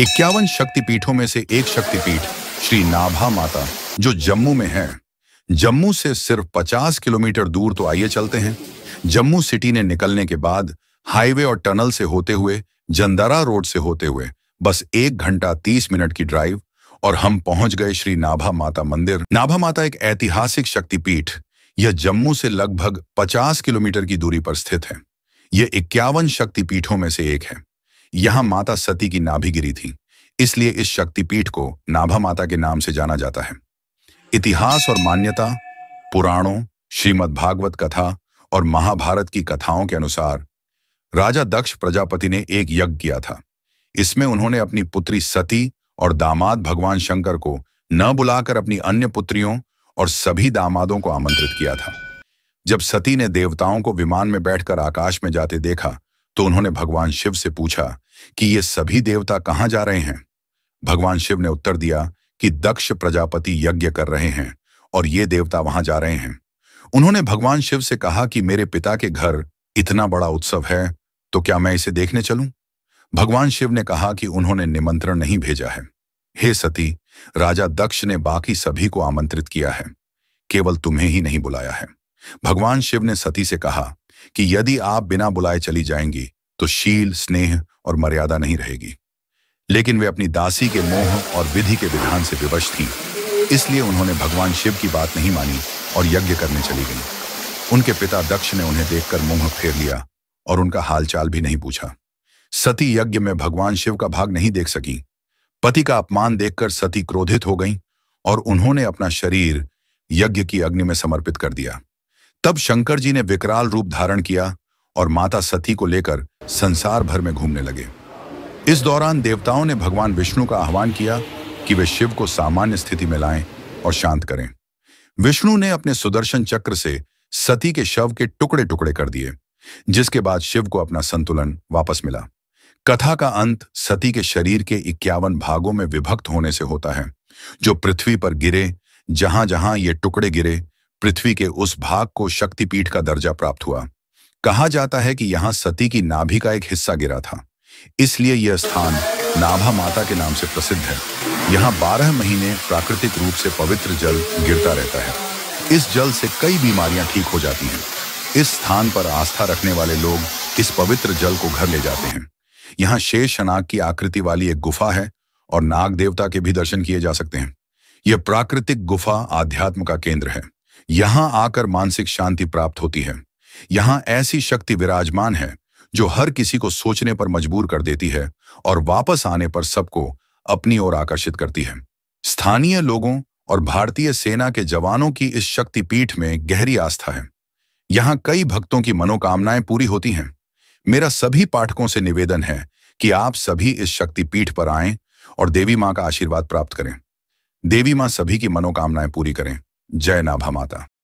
इक्यावन शक्तिपीठों में से एक शक्तिपीठ श्री नाभा माता जो जम्मू में है जम्मू से सिर्फ 50 किलोमीटर दूर तो आइए चलते हैं जम्मू सिटी ने निकलने के बाद हाईवे और टनल से होते हुए जंदारा रोड से होते हुए बस एक घंटा तीस मिनट की ड्राइव और हम पहुंच गए श्री नाभा माता मंदिर नाभा माता एक ऐतिहासिक शक्तिपीठ यह जम्मू से लगभग 50 किलोमीटर की दूरी पर स्थित है यह इक्यावन शक्तिपीठों में से एक है यहां माता सती की नाभि गिरी थी इसलिए इस शक्तिपीठ को नाभा माता के नाम से जाना जाता है इतिहास और मान्यता पुराणों श्रीमद भागवत कथा और महाभारत की कथाओं के अनुसार राजा दक्ष प्रजापति ने एक यज्ञ किया था इसमें उन्होंने अपनी पुत्री सती और दामाद भगवान शंकर को न बुलाकर अपनी अन्य पुत्रियों और सभी दामादों को आमंत्रित किया था जब सती ने देवताओं को विमान में बैठकर आकाश में जाते देखा तो उन्होंने भगवान शिव से पूछा कि ये सभी देवता कहाँ जा रहे हैं भगवान शिव ने उत्तर दिया कि दक्ष प्रजापति यज्ञ कर रहे हैं और ये देवता वहां जा रहे हैं उन्होंने भगवान शिव से कहा कि मेरे पिता के घर इतना बड़ा उत्सव है तो क्या मैं इसे देखने चलूं? भगवान शिव ने कहा कि उन्होंने निमंत्रण नहीं भेजा है हे सती राजा दक्ष ने बाकी सभी को आमंत्रित किया है केवल तुम्हें ही नहीं बुलाया है भगवान शिव ने सती से कहा कि यदि आप बिना बुलाए चली जाएंगी तो शील स्नेह और मर्यादा नहीं रहेगी लेकिन वे अपनी दासी के मोह और विधि के विधान से विवश थी इसलिए उन्होंने भगवान शिव की बात नहीं मानी और यज्ञ करने चली गई उनके पिता दक्ष ने उन्हें देखकर मुंह फेर लिया और उनका हालचाल भी नहीं पूछा सती यज्ञ में भगवान शिव का भाग नहीं देख सकी पति का अपमान देखकर सती क्रोधित हो गई और उन्होंने अपना शरीर यज्ञ की अग्नि में समर्पित कर दिया तब शंकर जी ने विकराल रूप धारण किया और माता सती को लेकर संसार भर में घूमने लगे इस दौरान देवताओं ने भगवान विष्णु का आह्वान किया कि वे शिव को सामान्य स्थिति में लाएं और शांत करें विष्णु ने अपने सुदर्शन चक्र से सती के शव के टुकड़े टुकड़े कर दिए जिसके बाद शिव को अपना संतुलन वापस मिला कथा का अंत सती के शरीर के इक्यावन भागों में विभक्त होने से होता है जो पृथ्वी पर गिरे जहां जहां ये टुकड़े गिरे पृथ्वी के उस भाग को शक्तिपीठ का दर्जा प्राप्त हुआ कहा जाता है कि यहाँ सती की नाभि का एक हिस्सा गिरा था इसलिए यह स्थान नाभा माता के नाम से प्रसिद्ध है यहाँ बारह महीने प्राकृतिक रूप से पवित्र जल गिरता रहता है इस जल से कई बीमारियां ठीक हो जाती हैं इस स्थान पर आस्था रखने वाले लोग इस पवित्र जल को घर ले जाते हैं यहाँ शेष शनाग की आकृति वाली एक गुफा है और नाग देवता के भी दर्शन किए जा सकते हैं यह प्राकृतिक गुफा आध्यात्म का केंद्र है यहां आकर मानसिक शांति प्राप्त होती है यहां ऐसी शक्ति विराजमान है जो हर किसी को सोचने पर मजबूर कर देती है और वापस आने पर सबको अपनी ओर आकर्षित करती है स्थानीय लोगों और भारतीय सेना के जवानों की इस शक्ति पीठ में गहरी आस्था है यहां कई भक्तों की मनोकामनाएं पूरी होती हैं मेरा सभी पाठकों से निवेदन है कि आप सभी इस शक्ति पीठ पर आएं और देवी मां का आशीर्वाद प्राप्त करें देवी मां सभी की मनोकामनाएं पूरी करें जय नाभा माता